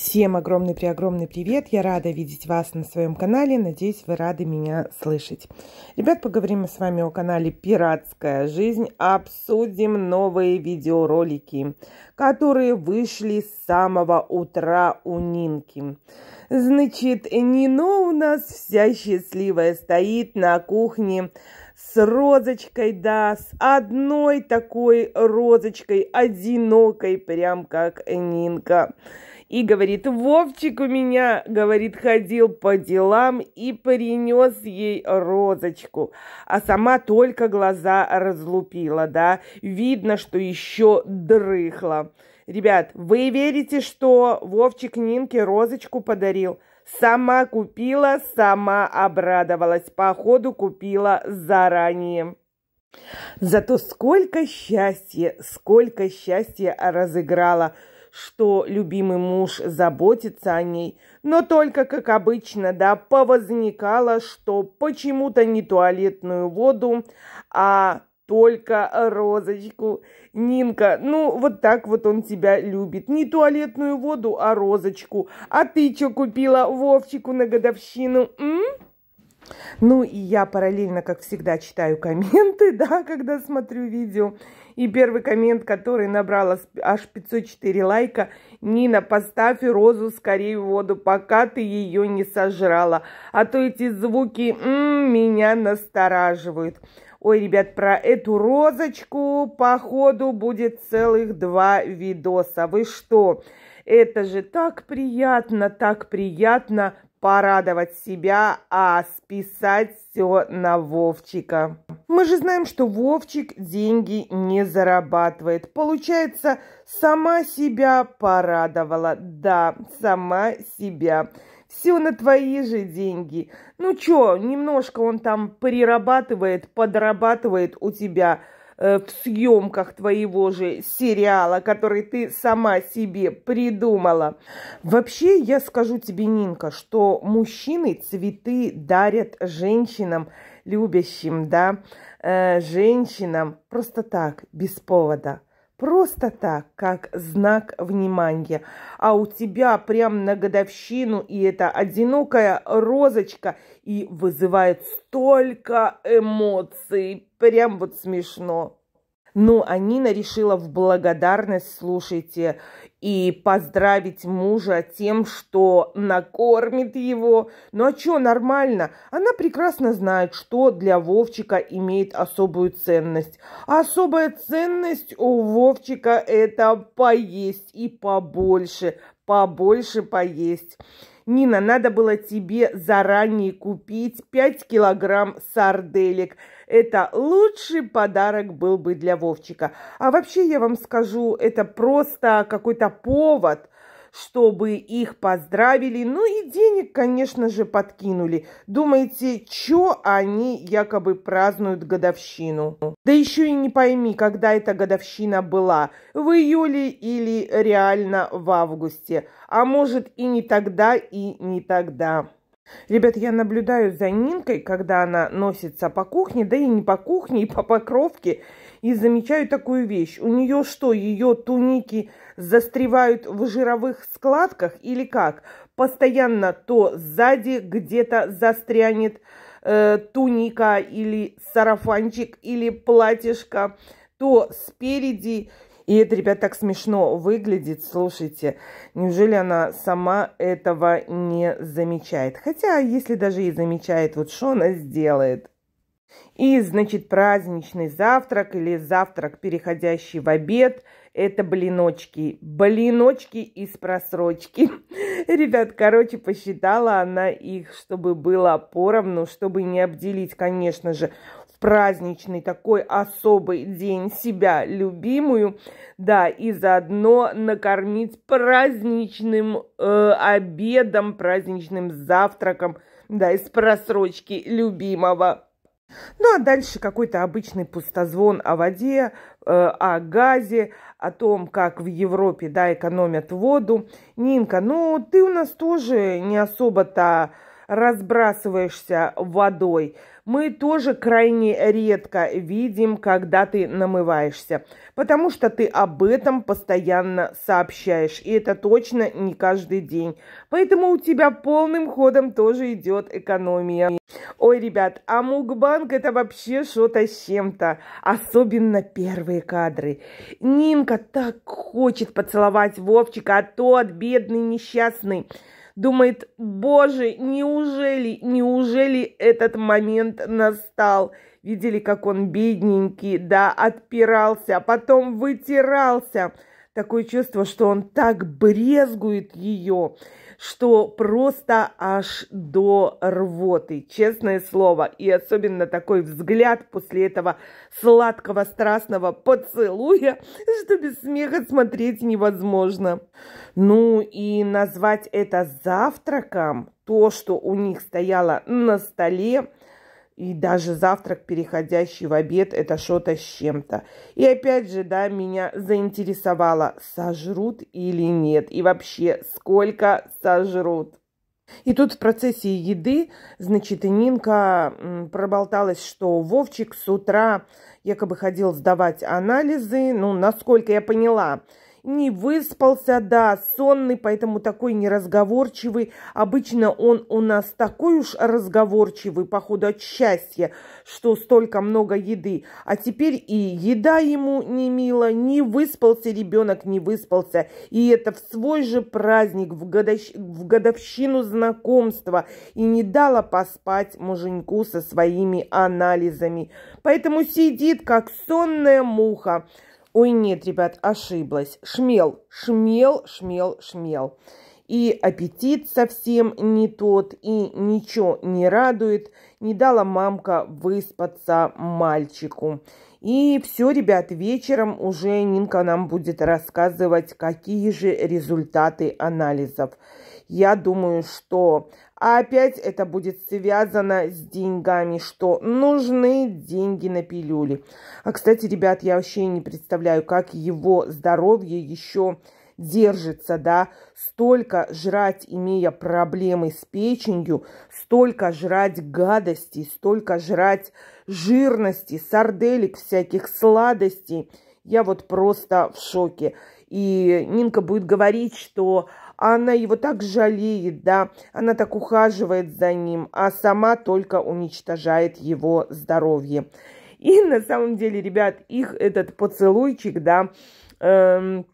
Всем огромный преогромный привет! Я рада видеть вас на своем канале. Надеюсь, вы рады меня слышать. Ребят, поговорим мы с вами о канале Пиратская жизнь. Обсудим новые видеоролики, которые вышли с самого утра у Нинки. Значит, Нино у нас вся счастливая стоит на кухне с розочкой, да, с одной такой розочкой, одинокой, прям как Нинка и говорит, Вовчик у меня, говорит, ходил по делам и принес ей розочку. А сама только глаза разлупила, да, видно, что еще дрыхла. Ребят, вы верите, что Вовчик Нинке розочку подарил? Сама купила, сама обрадовалась. Походу купила заранее. Зато сколько счастья, сколько счастья разыграла что любимый муж заботится о ней, но только, как обычно, да, повозникало, что почему-то не туалетную воду, а только розочку. Нинка, ну вот так вот он тебя любит. Не туалетную воду, а розочку. А ты что купила Вовчику на годовщину? М? Ну и я параллельно, как всегда, читаю комменты, да, когда смотрю видео. И первый коммент, который набрал аж 504 лайка. Нина, поставь розу скорее в воду, пока ты ее не сожрала. А то эти звуки м -м, меня настораживают. Ой, ребят, про эту розочку, походу, будет целых два видоса. Вы что? Это же так приятно, так приятно порадовать себя, а списать все на Вовчика. Мы же знаем, что Вовчик деньги не зарабатывает. Получается, сама себя порадовала. Да, сама себя. Все на твои же деньги. Ну чё, немножко он там перерабатывает, подрабатывает у тебя э, в съемках твоего же сериала, который ты сама себе придумала. Вообще, я скажу тебе, Нинка, что мужчины цветы дарят женщинам, любящим, да, э, женщинам просто так, без повода просто так, как знак внимания. А у тебя прям на годовщину и это одинокая розочка и вызывает столько эмоций. Прям вот смешно. Но Анина решила в благодарность, слушайте, и поздравить мужа тем, что накормит его. Ну а что, нормально? Она прекрасно знает, что для Вовчика имеет особую ценность. А особая ценность у Вовчика – это поесть и побольше, побольше поесть. Нина, надо было тебе заранее купить 5 килограмм сарделек. Это лучший подарок был бы для Вовчика. А вообще, я вам скажу, это просто какой-то повод – чтобы их поздравили, ну и денег, конечно же, подкинули. Думаете, чё они якобы празднуют годовщину? Да еще и не пойми, когда эта годовщина была, в июле или реально в августе, а может и не тогда, и не тогда. Ребят, я наблюдаю за Нинкой, когда она носится по кухне, да и не по кухне, и по покровке, и замечаю такую вещь. У нее что, ее туники застревают в жировых складках или как? Постоянно то сзади где-то застрянет э, туника или сарафанчик или платьишко, то спереди. И это, ребят, так смешно выглядит, слушайте. Неужели она сама этого не замечает? Хотя, если даже и замечает, вот что она сделает – и, значит, праздничный завтрак или завтрак, переходящий в обед, это блиночки. Блиночки из просрочки. Ребят, короче, посчитала она их, чтобы было поровну, чтобы не обделить, конечно же, в праздничный такой особый день себя любимую. Да, и заодно накормить праздничным э, обедом, праздничным завтраком, да, из просрочки любимого. Ну а дальше какой-то обычный пустозвон о воде, э, о газе, о том, как в Европе да, экономят воду. Нинка, ну ты у нас тоже не особо-то разбрасываешься водой. Мы тоже крайне редко видим, когда ты намываешься, потому что ты об этом постоянно сообщаешь, и это точно не каждый день. Поэтому у тебя полным ходом тоже идет экономия. Ой, ребят, а мукбанк это вообще что-то с чем-то, особенно первые кадры. Нинка так хочет поцеловать Вовчика, а тот бедный несчастный думает, боже, неужели, неужели этот момент настал? Видели, как он бедненький, да, отпирался, а потом вытирался. Такое чувство, что он так брезгует ее что просто аж до рвоты, честное слово. И особенно такой взгляд после этого сладкого страстного поцелуя, что без смеха смотреть невозможно. Ну и назвать это завтраком, то, что у них стояло на столе, и даже завтрак, переходящий в обед, это что-то с чем-то. И опять же, да, меня заинтересовало, сожрут или нет, и вообще, сколько сожрут. И тут в процессе еды, значит, Нинка проболталась, что Вовчик с утра якобы ходил сдавать анализы, ну, насколько я поняла, не выспался, да, сонный, поэтому такой неразговорчивый. Обычно он у нас такой уж разговорчивый, походу, от счастья, что столько много еды. А теперь и еда ему не мила, не выспался ребенок, не выспался. И это в свой же праздник, в, годовщ... в годовщину знакомства. И не дала поспать муженьку со своими анализами. Поэтому сидит, как сонная муха. Ой, нет, ребят, ошиблась. Шмел, шмел, шмел, шмел. И аппетит совсем не тот, и ничего не радует. Не дала мамка выспаться мальчику. И все, ребят, вечером уже Нинка нам будет рассказывать, какие же результаты анализов. Я думаю, что а опять это будет связано с деньгами, что нужны деньги на пилюли. А, кстати, ребят, я вообще не представляю, как его здоровье еще держится, да, столько жрать, имея проблемы с печенью, столько жрать гадостей, столько жрать жирности, сарделек всяких, сладостей. Я вот просто в шоке. И Нинка будет говорить, что а она его так жалеет, да, она так ухаживает за ним, а сама только уничтожает его здоровье. И на самом деле, ребят, их этот поцелуйчик, да, эм,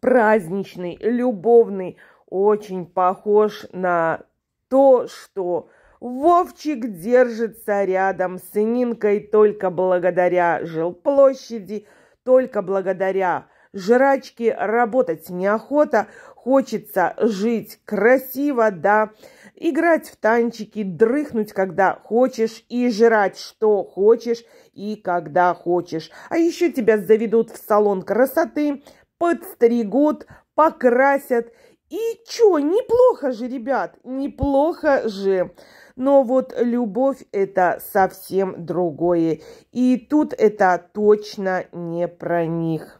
праздничный, любовный, очень похож на то, что Вовчик держится рядом с Нинкой только благодаря жилплощади, только благодаря жрачки работать неохота, хочется жить красиво, да, играть в танчики, дрыхнуть, когда хочешь, и жрать, что хочешь, и когда хочешь. А еще тебя заведут в салон красоты, подстригут, покрасят. И чё, неплохо же, ребят, неплохо же. Но вот любовь – это совсем другое. И тут это точно не про них.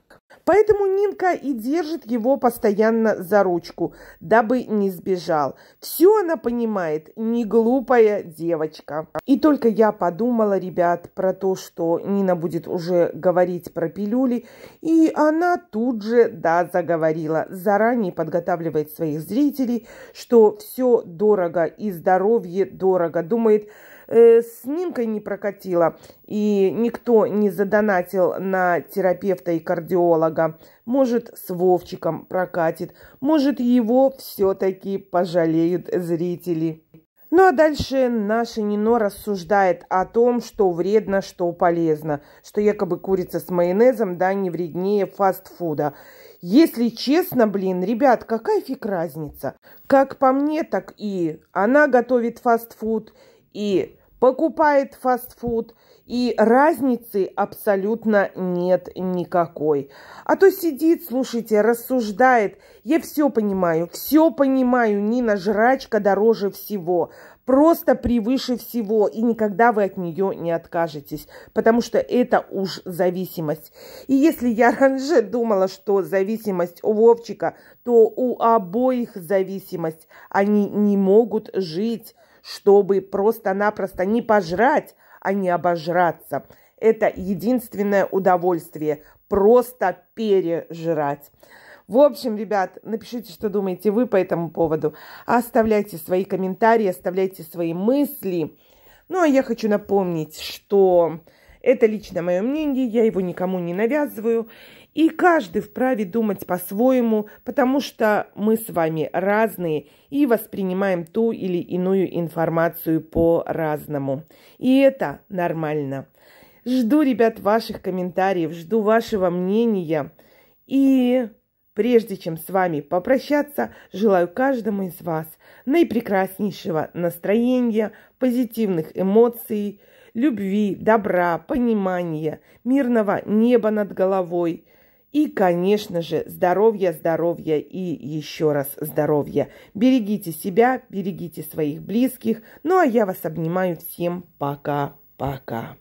Поэтому Нинка и держит его постоянно за ручку, дабы не сбежал. Все она понимает, не глупая девочка. И только я подумала, ребят, про то, что Нина будет уже говорить про пилюли, и она тут же, да, заговорила, заранее подготавливает своих зрителей, что все дорого и здоровье дорого. Думает, э, с Нинкой не прокатило, и никто не задонатил на терапевта и кардиолога. Может, с Вовчиком прокатит, может, его все-таки пожалеют зрители. Ну а дальше наша Нино рассуждает о том, что вредно, что полезно, что якобы курица с майонезом, да, не вреднее фастфуда. Если честно, блин, ребят, какая фиг разница? Как по мне, так и она готовит фастфуд, и покупает фастфуд, и разницы абсолютно нет никакой. А то сидит, слушайте, рассуждает. Я все понимаю, все понимаю, Нина, жрачка дороже всего, просто превыше всего, и никогда вы от нее не откажетесь, потому что это уж зависимость. И если я раньше думала, что зависимость у Вовчика, то у обоих зависимость. Они не могут жить чтобы просто-напросто не пожрать, а не обожраться. Это единственное удовольствие – просто пережрать. В общем, ребят, напишите, что думаете вы по этому поводу. Оставляйте свои комментарии, оставляйте свои мысли. Ну, а я хочу напомнить, что это лично мое мнение, я его никому не навязываю. И каждый вправе думать по-своему, потому что мы с вами разные и воспринимаем ту или иную информацию по-разному. И это нормально. Жду, ребят, ваших комментариев, жду вашего мнения. И прежде чем с вами попрощаться, желаю каждому из вас наипрекраснейшего настроения, позитивных эмоций, любви, добра, понимания, мирного неба над головой – и, конечно же, здоровья, здоровья и еще раз здоровья. Берегите себя, берегите своих близких. Ну а я вас обнимаю всем пока-пока.